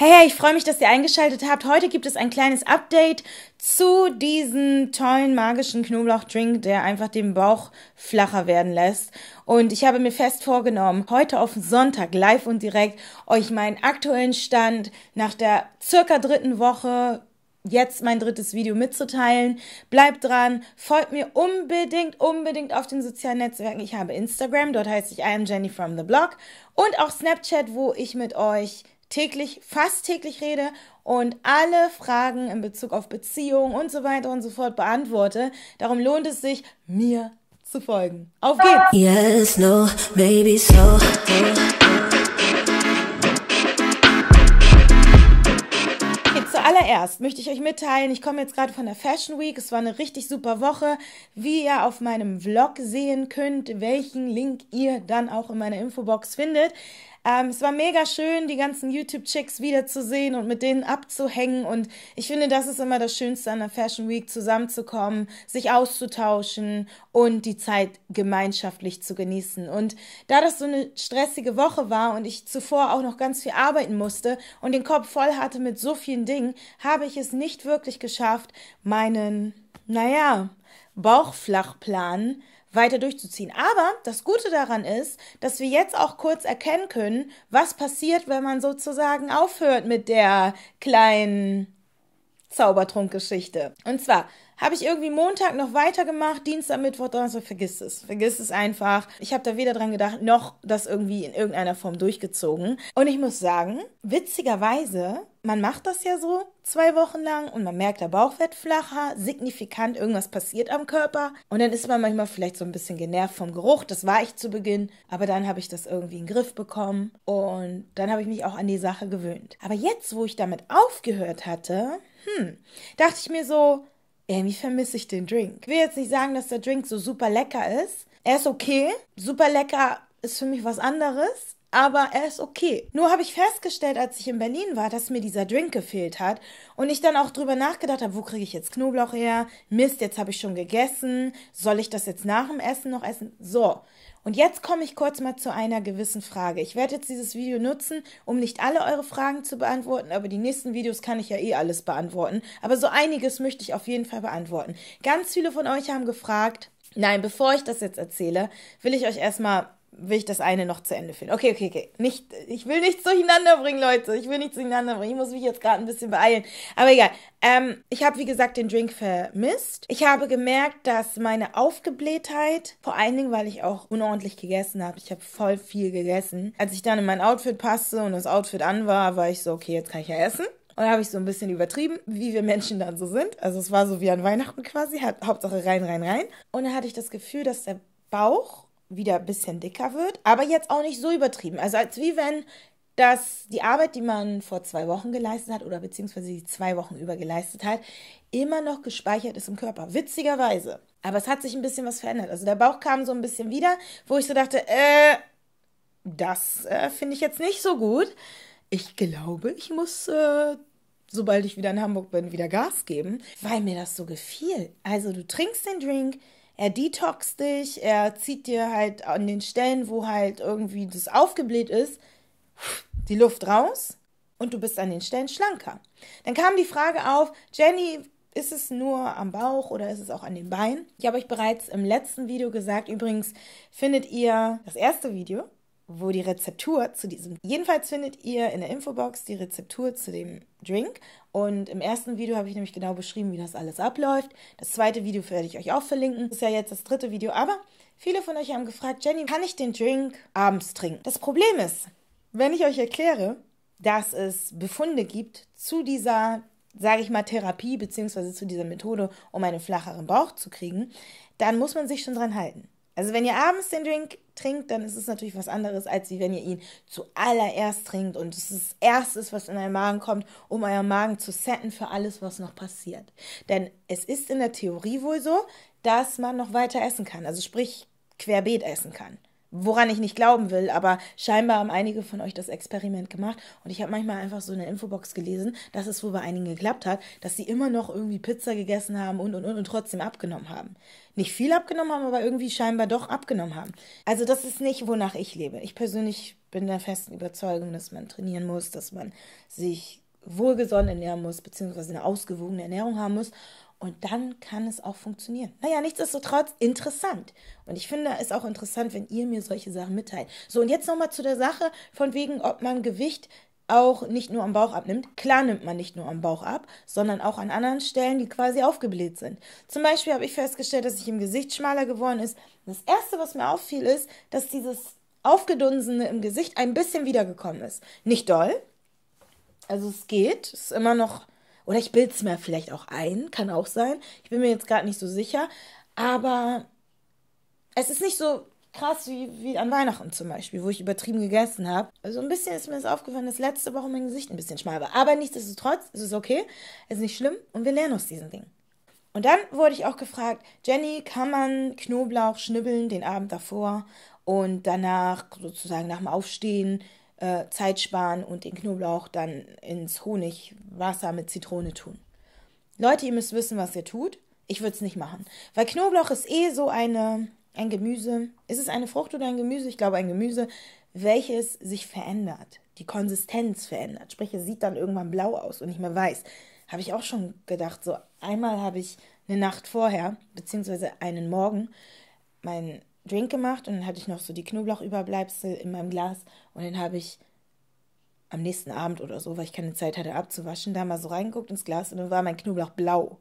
Hey, hey, ich freue mich, dass ihr eingeschaltet habt. Heute gibt es ein kleines Update zu diesem tollen magischen Knoblauchdrink, der einfach den Bauch flacher werden lässt. Und ich habe mir fest vorgenommen, heute auf Sonntag live und direkt euch meinen aktuellen Stand nach der circa dritten Woche jetzt mein drittes Video mitzuteilen. Bleibt dran, folgt mir unbedingt, unbedingt auf den sozialen Netzwerken. Ich habe Instagram, dort heißt ich I am Jenny from the Blog und auch Snapchat, wo ich mit euch täglich, fast täglich rede und alle Fragen in Bezug auf Beziehungen und so weiter und so fort beantworte. Darum lohnt es sich, mir zu folgen. Auf geht's! Yes, no, baby, so. Zuallererst möchte ich euch mitteilen, ich komme jetzt gerade von der Fashion Week. Es war eine richtig super Woche. Wie ihr auf meinem Vlog sehen könnt, welchen Link ihr dann auch in meiner Infobox findet. Ähm, es war mega schön, die ganzen YouTube-Chicks wiederzusehen und mit denen abzuhängen. Und ich finde, das ist immer das Schönste an der Fashion Week, zusammenzukommen, sich auszutauschen und die Zeit gemeinschaftlich zu genießen. Und da das so eine stressige Woche war und ich zuvor auch noch ganz viel arbeiten musste und den Kopf voll hatte mit so vielen Dingen, habe ich es nicht wirklich geschafft, meinen, naja, Bauchflachplan weiter durchzuziehen. Aber das Gute daran ist, dass wir jetzt auch kurz erkennen können, was passiert, wenn man sozusagen aufhört mit der kleinen Zaubertrunkgeschichte. Und zwar habe ich irgendwie Montag noch weitergemacht, Dienstag, Mittwoch, Donnerstag, vergiss es. Vergiss es einfach. Ich habe da weder dran gedacht, noch das irgendwie in irgendeiner Form durchgezogen. Und ich muss sagen, witzigerweise, man macht das ja so zwei Wochen lang und man merkt, der Bauch wird flacher, signifikant irgendwas passiert am Körper. Und dann ist man manchmal vielleicht so ein bisschen genervt vom Geruch. Das war ich zu Beginn. Aber dann habe ich das irgendwie in den Griff bekommen. Und dann habe ich mich auch an die Sache gewöhnt. Aber jetzt, wo ich damit aufgehört hatte, hm, dachte ich mir so, irgendwie vermisse ich den Drink. Ich will jetzt nicht sagen, dass der Drink so super lecker ist. Er ist okay. Super lecker ist für mich was anderes aber er ist okay. Nur habe ich festgestellt, als ich in Berlin war, dass mir dieser Drink gefehlt hat und ich dann auch drüber nachgedacht habe, wo kriege ich jetzt Knoblauch her? Mist, jetzt habe ich schon gegessen. Soll ich das jetzt nach dem Essen noch essen? So. Und jetzt komme ich kurz mal zu einer gewissen Frage. Ich werde jetzt dieses Video nutzen, um nicht alle eure Fragen zu beantworten, aber die nächsten Videos kann ich ja eh alles beantworten. Aber so einiges möchte ich auf jeden Fall beantworten. Ganz viele von euch haben gefragt, nein, bevor ich das jetzt erzähle, will ich euch erstmal will ich das eine noch zu Ende finden. Okay, okay, okay. Nicht, ich will nichts durcheinander bringen, Leute. Ich will nichts durcheinander bringen. Ich muss mich jetzt gerade ein bisschen beeilen. Aber egal. Ähm, ich habe, wie gesagt, den Drink vermisst. Ich habe gemerkt, dass meine Aufgeblähtheit, vor allen Dingen, weil ich auch unordentlich gegessen habe, ich habe voll viel gegessen. Als ich dann in mein Outfit passte und das Outfit an war, war ich so, okay, jetzt kann ich ja essen. Und da habe ich so ein bisschen übertrieben, wie wir Menschen dann so sind. Also es war so wie an Weihnachten quasi, Hauptsache rein, rein, rein. Und da hatte ich das Gefühl, dass der Bauch wieder ein bisschen dicker wird, aber jetzt auch nicht so übertrieben. Also als wie wenn das die Arbeit, die man vor zwei Wochen geleistet hat oder beziehungsweise die zwei Wochen über geleistet hat, immer noch gespeichert ist im Körper. Witzigerweise. Aber es hat sich ein bisschen was verändert. Also der Bauch kam so ein bisschen wieder, wo ich so dachte, äh, das äh, finde ich jetzt nicht so gut. Ich glaube, ich muss äh, sobald ich wieder in Hamburg bin, wieder Gas geben, weil mir das so gefiel. Also du trinkst den Drink, er detoxt dich, er zieht dir halt an den Stellen, wo halt irgendwie das aufgebläht ist, die Luft raus und du bist an den Stellen schlanker. Dann kam die Frage auf, Jenny, ist es nur am Bauch oder ist es auch an den Beinen? Ich habe euch bereits im letzten Video gesagt, übrigens findet ihr das erste Video wo die Rezeptur zu diesem. Jedenfalls findet ihr in der Infobox die Rezeptur zu dem Drink. Und im ersten Video habe ich nämlich genau beschrieben, wie das alles abläuft. Das zweite Video werde ich euch auch verlinken. Das ist ja jetzt das dritte Video. Aber viele von euch haben gefragt, Jenny, kann ich den Drink abends trinken? Das Problem ist, wenn ich euch erkläre, dass es Befunde gibt zu dieser, sage ich mal, Therapie beziehungsweise zu dieser Methode, um einen flacheren Bauch zu kriegen, dann muss man sich schon dran halten. Also wenn ihr abends den Drink trinkt, dann ist es natürlich was anderes, als wenn ihr ihn zuallererst trinkt und es ist das Erste was in euren Magen kommt, um euren Magen zu setten für alles, was noch passiert. Denn es ist in der Theorie wohl so, dass man noch weiter essen kann, also sprich querbeet essen kann woran ich nicht glauben will, aber scheinbar haben einige von euch das Experiment gemacht und ich habe manchmal einfach so eine Infobox gelesen, dass es wohl bei einigen geklappt hat, dass sie immer noch irgendwie Pizza gegessen haben und und und und trotzdem abgenommen haben. Nicht viel abgenommen haben, aber irgendwie scheinbar doch abgenommen haben. Also das ist nicht, wonach ich lebe. Ich persönlich bin der festen Überzeugung, dass man trainieren muss, dass man sich wohlgesonnen ernähren muss, beziehungsweise eine ausgewogene Ernährung haben muss und dann kann es auch funktionieren. Naja, nichtsdestotrotz interessant. Und ich finde es auch interessant, wenn ihr mir solche Sachen mitteilt. So, und jetzt nochmal zu der Sache von wegen, ob man Gewicht auch nicht nur am Bauch abnimmt. Klar nimmt man nicht nur am Bauch ab, sondern auch an anderen Stellen, die quasi aufgebläht sind. Zum Beispiel habe ich festgestellt, dass ich im Gesicht schmaler geworden ist. das Erste, was mir auffiel, ist, dass dieses Aufgedunsene im Gesicht ein bisschen wiedergekommen ist. Nicht doll. Also es geht. Es ist immer noch oder ich bilde es mir vielleicht auch ein, kann auch sein. Ich bin mir jetzt gerade nicht so sicher. Aber es ist nicht so krass wie, wie an Weihnachten zum Beispiel, wo ich übertrieben gegessen habe. Also ein bisschen ist mir das aufgefallen, dass letzte Woche mein Gesicht ein bisschen schmal war. Aber nichtsdestotrotz ist es okay, es ist nicht schlimm und wir lernen aus diesen Dingen. Und dann wurde ich auch gefragt, Jenny, kann man Knoblauch schnibbeln den Abend davor und danach sozusagen nach dem Aufstehen äh, Zeit sparen und den Knoblauch dann ins Honigwasser mit Zitrone tun. Leute, ihr müsst wissen, was ihr tut. Ich würde es nicht machen. Weil Knoblauch ist eh so eine, ein Gemüse. Ist es eine Frucht oder ein Gemüse? Ich glaube, ein Gemüse, welches sich verändert. Die Konsistenz verändert. Sprich, es sieht dann irgendwann blau aus und nicht mehr weiß. Habe ich auch schon gedacht. So einmal habe ich eine Nacht vorher, beziehungsweise einen Morgen, mein Drink gemacht und dann hatte ich noch so die Knoblauchüberbleibsel in meinem Glas und dann habe ich am nächsten Abend oder so, weil ich keine Zeit hatte abzuwaschen, da mal so reingeguckt ins Glas und dann war mein Knoblauch blau.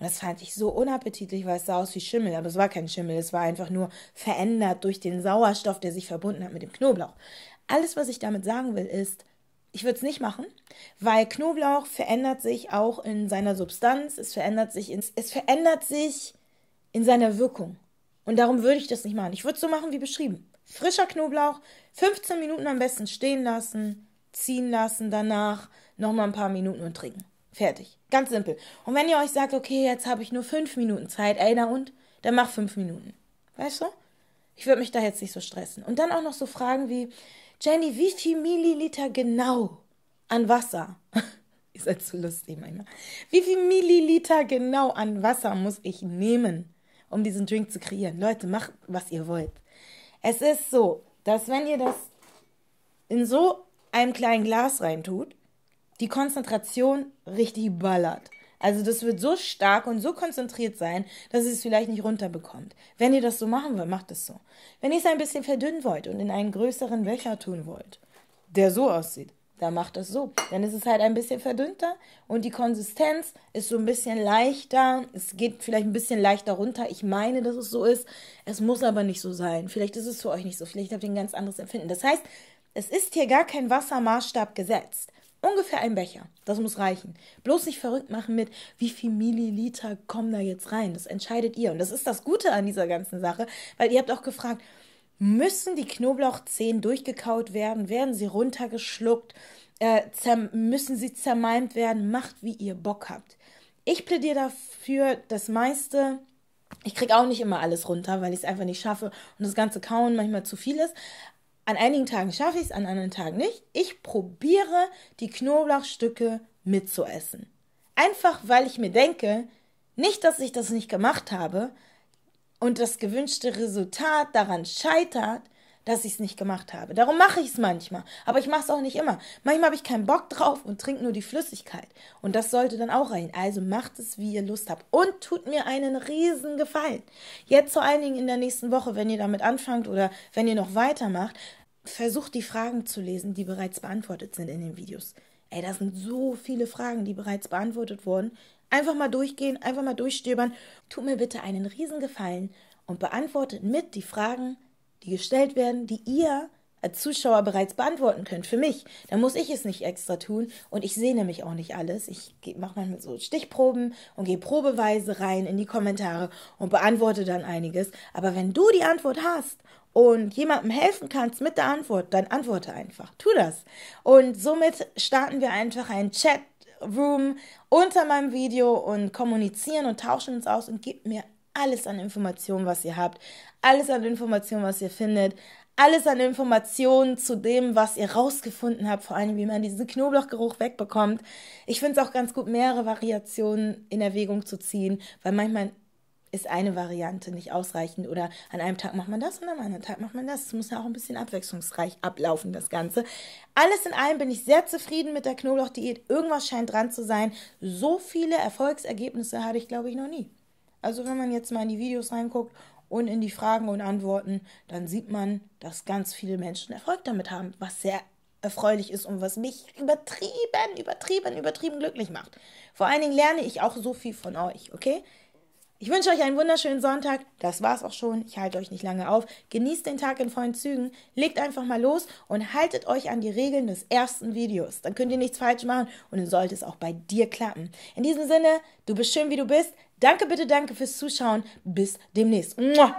Und das fand ich so unappetitlich, weil es sah aus wie Schimmel, aber es war kein Schimmel, es war einfach nur verändert durch den Sauerstoff, der sich verbunden hat mit dem Knoblauch. Alles, was ich damit sagen will, ist, ich würde es nicht machen, weil Knoblauch verändert sich auch in seiner Substanz, es verändert sich, in, es verändert sich in seiner Wirkung. Und darum würde ich das nicht machen. Ich würde es so machen wie beschrieben. Frischer Knoblauch, 15 Minuten am besten stehen lassen, ziehen lassen, danach nochmal ein paar Minuten und trinken. Fertig. Ganz simpel. Und wenn ihr euch sagt, okay, jetzt habe ich nur 5 Minuten Zeit, ey, na und? Dann mach 5 Minuten. Weißt du? Ich würde mich da jetzt nicht so stressen. Und dann auch noch so Fragen wie, Jenny, wie viel Milliliter genau an Wasser? Ihr seid zu lustig manchmal. Wie viel Milliliter genau an Wasser muss ich nehmen? um diesen Drink zu kreieren. Leute, macht, was ihr wollt. Es ist so, dass wenn ihr das in so einem kleinen Glas reintut, die Konzentration richtig ballert. Also das wird so stark und so konzentriert sein, dass ihr es vielleicht nicht runterbekommt. Wenn ihr das so machen wollt, macht es so. Wenn ihr es ein bisschen verdünnen wollt und in einen größeren Becher tun wollt, der so aussieht, dann macht das so. Dann ist es halt ein bisschen verdünnter und die Konsistenz ist so ein bisschen leichter. Es geht vielleicht ein bisschen leichter runter. Ich meine, dass es so ist. Es muss aber nicht so sein. Vielleicht ist es für euch nicht so. Vielleicht habt ihr ein ganz anderes Empfinden. Das heißt, es ist hier gar kein Wassermaßstab gesetzt. Ungefähr ein Becher. Das muss reichen. Bloß nicht verrückt machen mit, wie viel Milliliter kommen da jetzt rein. Das entscheidet ihr. Und das ist das Gute an dieser ganzen Sache, weil ihr habt auch gefragt, Müssen die Knoblauchzehen durchgekaut werden? Werden sie runtergeschluckt? Äh, müssen sie zermalmt werden? Macht, wie ihr Bock habt. Ich plädiere dafür, das meiste. Ich kriege auch nicht immer alles runter, weil ich es einfach nicht schaffe und das ganze Kauen manchmal zu viel ist. An einigen Tagen schaffe ich es, an anderen Tagen nicht. Ich probiere, die Knoblauchstücke mitzuessen. Einfach weil ich mir denke, nicht, dass ich das nicht gemacht habe, und das gewünschte Resultat daran scheitert, dass ich es nicht gemacht habe. Darum mache ich es manchmal, aber ich mache es auch nicht immer. Manchmal habe ich keinen Bock drauf und trinke nur die Flüssigkeit. Und das sollte dann auch rein. Also macht es, wie ihr Lust habt. Und tut mir einen riesen Gefallen. Jetzt vor allen Dingen in der nächsten Woche, wenn ihr damit anfangt oder wenn ihr noch weitermacht, versucht die Fragen zu lesen, die bereits beantwortet sind in den Videos. Ey, da sind so viele Fragen, die bereits beantwortet wurden. Einfach mal durchgehen, einfach mal durchstöbern. Tut mir bitte einen riesen Gefallen und beantwortet mit die Fragen, die gestellt werden, die ihr als Zuschauer bereits beantworten könnt für mich. Dann muss ich es nicht extra tun und ich sehe nämlich auch nicht alles. Ich mache mal so Stichproben und gehe probeweise rein in die Kommentare und beantworte dann einiges. Aber wenn du die Antwort hast und jemandem helfen kannst mit der Antwort, dann antworte einfach. Tu das. Und somit starten wir einfach einen Chatroom unter meinem Video und kommunizieren und tauschen uns aus und gebt mir alles an Informationen, was ihr habt, alles an Informationen, was ihr findet, alles an Informationen zu dem, was ihr rausgefunden habt, vor allem wie man diesen Knoblauchgeruch wegbekommt. Ich finde es auch ganz gut, mehrere Variationen in Erwägung zu ziehen, weil manchmal ist eine Variante nicht ausreichend oder an einem Tag macht man das und am anderen Tag macht man das. Es muss ja auch ein bisschen abwechslungsreich ablaufen, das Ganze. Alles in allem bin ich sehr zufrieden mit der Knoblauchdiät. Irgendwas scheint dran zu sein. So viele Erfolgsergebnisse hatte ich, glaube ich, noch nie. Also wenn man jetzt mal in die Videos reinguckt und in die Fragen und Antworten, dann sieht man, dass ganz viele Menschen Erfolg damit haben, was sehr erfreulich ist und was mich übertrieben, übertrieben, übertrieben glücklich macht. Vor allen Dingen lerne ich auch so viel von euch, okay? Ich wünsche euch einen wunderschönen Sonntag. Das war's auch schon. Ich halte euch nicht lange auf. Genießt den Tag in vollen Zügen. Legt einfach mal los und haltet euch an die Regeln des ersten Videos. Dann könnt ihr nichts falsch machen und dann sollte es auch bei dir klappen. In diesem Sinne, du bist schön, wie du bist. Danke, bitte, danke fürs Zuschauen. Bis demnächst. Bye.